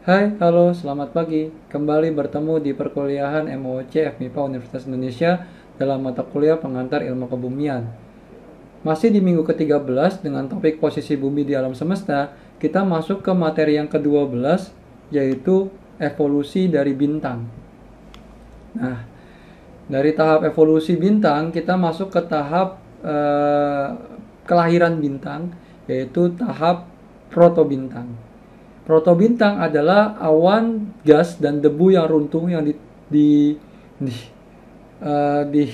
Hai, halo, selamat pagi. Kembali bertemu di perkuliahan MOC FMIPA Universitas Indonesia dalam mata kuliah pengantar ilmu kebumian. Masih di minggu ke-13 dengan topik posisi bumi di alam semesta, kita masuk ke materi yang ke-12 yaitu evolusi dari bintang. Nah, dari tahap evolusi bintang kita masuk ke tahap eh, kelahiran bintang yaitu tahap protobintang. bintang. Roto bintang adalah awan gas dan debu yang runtuh yang di, di, di, uh, di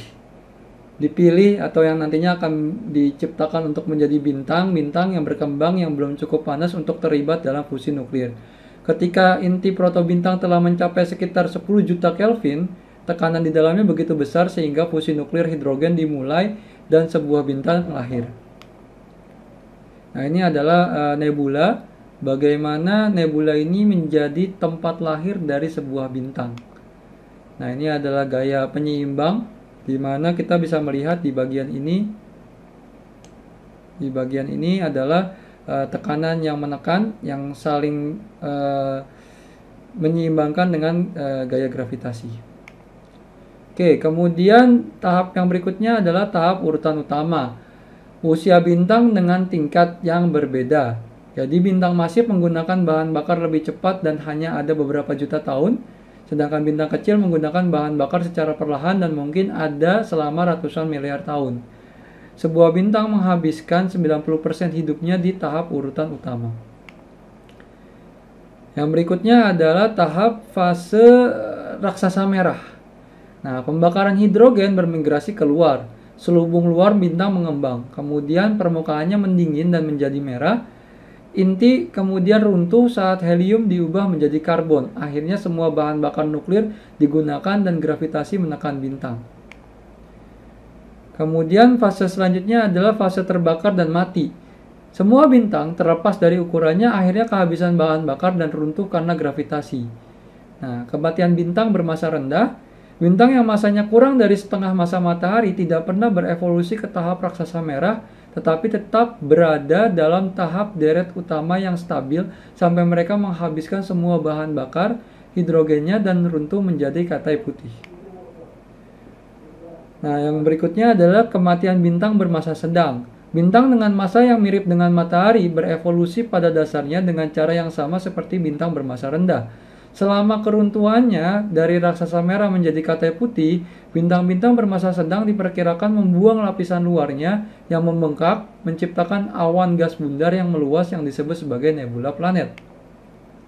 dipilih atau yang nantinya akan diciptakan untuk menjadi bintang-bintang yang berkembang yang belum cukup panas untuk terlibat dalam fusi nuklir. Ketika inti protobintang telah mencapai sekitar 10 juta Kelvin, tekanan di dalamnya begitu besar sehingga fusi nuklir hidrogen dimulai dan sebuah bintang lahir. Nah, ini adalah uh, nebula Bagaimana nebula ini menjadi tempat lahir dari sebuah bintang? Nah, ini adalah gaya penyeimbang di mana kita bisa melihat di bagian ini di bagian ini adalah uh, tekanan yang menekan yang saling uh, menyeimbangkan dengan uh, gaya gravitasi. Oke, kemudian tahap yang berikutnya adalah tahap urutan utama. Usia bintang dengan tingkat yang berbeda. Jadi bintang masif menggunakan bahan bakar lebih cepat dan hanya ada beberapa juta tahun, sedangkan bintang kecil menggunakan bahan bakar secara perlahan dan mungkin ada selama ratusan miliar tahun. Sebuah bintang menghabiskan 90% hidupnya di tahap urutan utama. Yang berikutnya adalah tahap fase eh, raksasa merah. Nah, pembakaran hidrogen bermigrasi keluar, selubung luar bintang mengembang, kemudian permukaannya mendingin dan menjadi merah, Inti kemudian runtuh saat helium diubah menjadi karbon. Akhirnya semua bahan bakar nuklir digunakan dan gravitasi menekan bintang. Kemudian fase selanjutnya adalah fase terbakar dan mati. Semua bintang terlepas dari ukurannya akhirnya kehabisan bahan bakar dan runtuh karena gravitasi. Nah, kematian bintang bermasa rendah Bintang yang masanya kurang dari setengah masa matahari tidak pernah berevolusi ke tahap raksasa merah tetapi tetap berada dalam tahap deret utama yang stabil sampai mereka menghabiskan semua bahan bakar, hidrogennya dan runtuh menjadi katai putih. Nah, yang berikutnya adalah kematian bintang bermasa sedang. Bintang dengan massa yang mirip dengan matahari berevolusi pada dasarnya dengan cara yang sama seperti bintang bermasa rendah Selama keruntuhannya dari raksasa merah menjadi katai putih, bintang-bintang bermasa sedang diperkirakan membuang lapisan luarnya yang membengkak, menciptakan awan gas bundar yang meluas yang disebut sebagai nebula planet.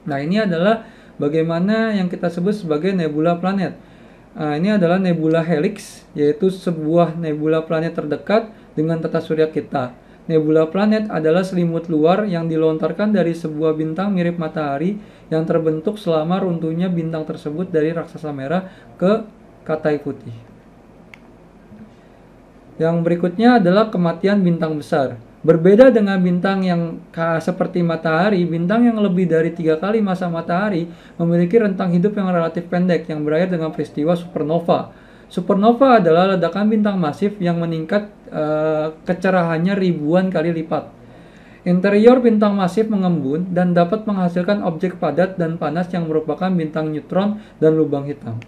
Nah, ini adalah bagaimana yang kita sebut sebagai nebula planet. Nah, ini adalah nebula helix, yaitu sebuah nebula planet terdekat dengan tata surya kita. Nebula planet adalah selimut luar yang dilontarkan dari sebuah bintang mirip matahari yang terbentuk selama runtuhnya bintang tersebut dari raksasa merah ke katai putih. Yang berikutnya adalah kematian bintang besar. Berbeda dengan bintang yang seperti matahari, bintang yang lebih dari tiga kali masa matahari memiliki rentang hidup yang relatif pendek yang berakhir dengan peristiwa supernova Supernova adalah ledakan bintang masif yang meningkat uh, kecerahannya ribuan kali lipat. Interior bintang masif mengembun dan dapat menghasilkan objek padat dan panas yang merupakan bintang neutron dan lubang hitam.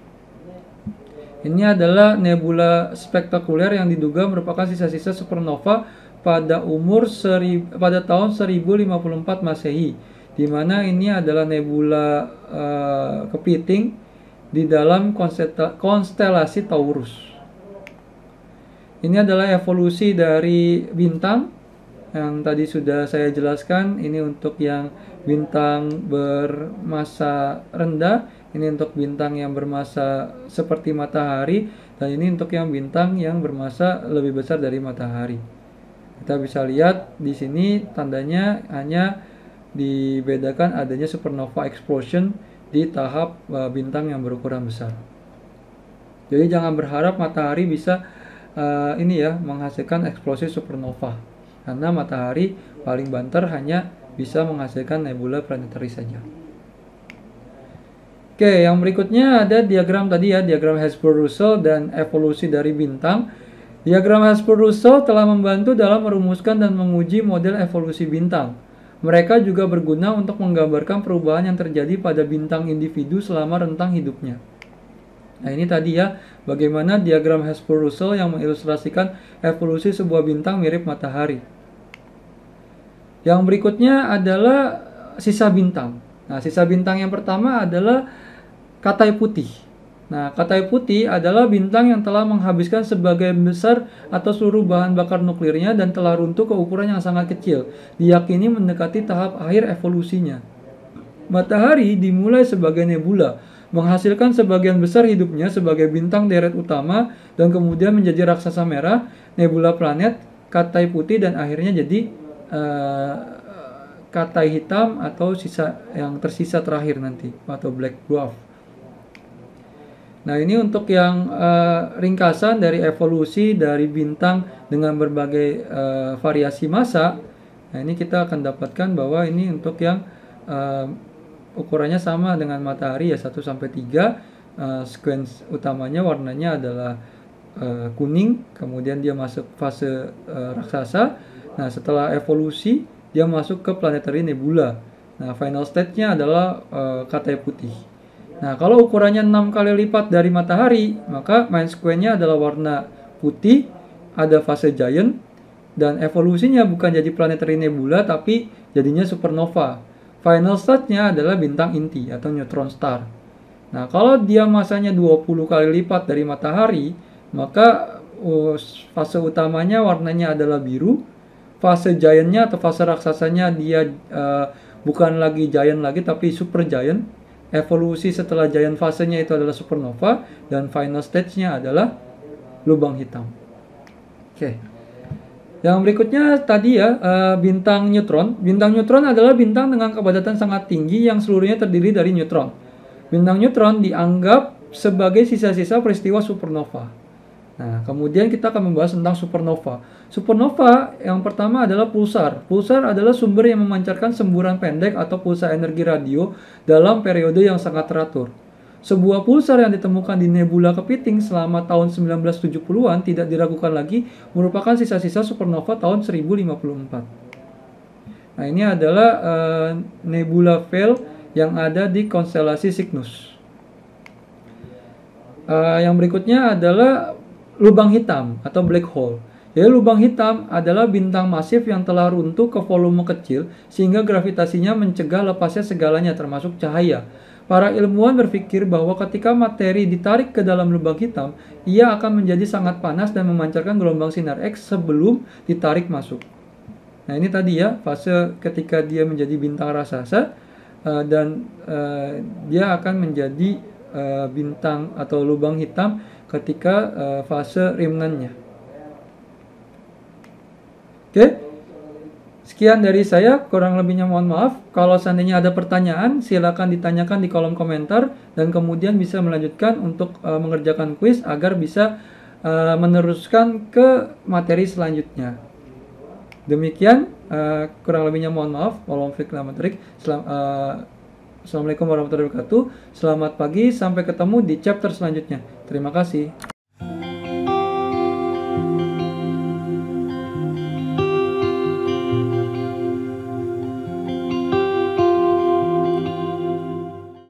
Ini adalah nebula spektakuler yang diduga merupakan sisa-sisa supernova pada umur seri, pada tahun 1054 Masehi, di mana ini adalah nebula uh, kepiting di dalam konstelasi Taurus. Ini adalah evolusi dari bintang yang tadi sudah saya jelaskan. Ini untuk yang bintang bermasa rendah, ini untuk bintang yang bermasa seperti matahari, dan ini untuk yang bintang yang bermasa lebih besar dari matahari. Kita bisa lihat di sini tandanya hanya dibedakan adanya supernova explosion di tahap uh, bintang yang berukuran besar. Jadi jangan berharap matahari bisa uh, ini ya menghasilkan eksplosi supernova karena matahari paling banter hanya bisa menghasilkan nebula planetary saja. Oke, yang berikutnya ada diagram tadi ya, diagram Hesper-Russell dan evolusi dari bintang. Diagram Hesper-Russell telah membantu dalam merumuskan dan menguji model evolusi bintang. Mereka juga berguna untuk menggambarkan perubahan yang terjadi pada bintang individu selama rentang hidupnya. Nah ini tadi ya, bagaimana diagram Hesperus-Russell yang mengilustrasikan evolusi sebuah bintang mirip matahari. Yang berikutnya adalah sisa bintang. Nah, sisa bintang yang pertama adalah katai putih. Nah, katai putih adalah bintang yang telah menghabiskan sebagian besar atau seluruh bahan bakar nuklirnya dan telah runtuh ke ukuran yang sangat kecil, diyakini mendekati tahap akhir evolusinya. Matahari dimulai sebagai nebula, menghasilkan sebagian besar hidupnya sebagai bintang deret utama dan kemudian menjadi raksasa merah, nebula planet, katai putih dan akhirnya jadi uh, katai hitam atau sisa yang tersisa terakhir nanti atau black dwarf. Nah, ini untuk yang uh, ringkasan dari evolusi dari bintang dengan berbagai uh, variasi massa. Nah, ini kita akan dapatkan bahwa ini untuk yang uh, ukurannya sama dengan matahari ya 1 sampai 3. Uh, sequence utamanya warnanya adalah uh, kuning, kemudian dia masuk fase uh, raksasa. Nah, setelah evolusi dia masuk ke planetary nebula. Nah, final state nya adalah uh, katai putih. Nah, kalau ukurannya 6 kali lipat dari matahari, maka main square-nya adalah warna putih, ada fase giant, dan evolusinya bukan jadi planetary nebula, tapi jadinya supernova. Final start nya adalah bintang inti atau neutron star. Nah, kalau dia masanya 20 kali lipat dari matahari, maka uh, fase utamanya warnanya adalah biru, fase giant-nya atau fase raksasanya dia uh, bukan lagi giant lagi, tapi super giant, evolusi setelah giant fasenya itu adalah supernova dan final stage-nya adalah lubang hitam. Oke. Okay. Yang berikutnya tadi ya eh, bintang neutron. Bintang neutron adalah bintang dengan kepadatan sangat tinggi yang seluruhnya terdiri dari neutron. Bintang neutron dianggap sebagai sisa-sisa peristiwa supernova. Nah, kemudian kita akan membahas tentang supernova. Supernova yang pertama adalah pulsar. Pulsar adalah sumber yang memancarkan semburan pendek atau pulsa energi radio dalam periode yang sangat teratur. Sebuah pulsar yang ditemukan di nebula kepiting selama tahun 1970-an tidak diragukan lagi merupakan sisa-sisa supernova tahun 1054. Nah, ini adalah uh, nebula Veil yang ada di konstelasi Cygnus. Uh, yang berikutnya adalah lubang hitam atau black hole. Jadi lubang hitam adalah bintang masif yang telah runtuh ke volume kecil sehingga gravitasinya mencegah lepasnya segalanya termasuk cahaya. Para ilmuwan berpikir bahwa ketika materi ditarik ke dalam lubang hitam, ia akan menjadi sangat panas dan memancarkan gelombang sinar X sebelum ditarik masuk. Nah ini tadi ya fase ketika dia menjadi bintang raksasa uh, dan uh, dia akan menjadi uh, bintang atau lubang hitam ketika uh, fase rimnannya. Oke. Okay? Sekian dari saya, kurang lebihnya mohon maaf. Kalau seandainya ada pertanyaan, silakan ditanyakan di kolom komentar dan kemudian bisa melanjutkan untuk uh, mengerjakan kuis agar bisa uh, meneruskan ke materi selanjutnya. Demikian, uh, kurang lebihnya mohon maaf. selamat. uh, Assalamualaikum warahmatullahi wabarakatuh. Selamat pagi, sampai ketemu di chapter selanjutnya. Terima kasih.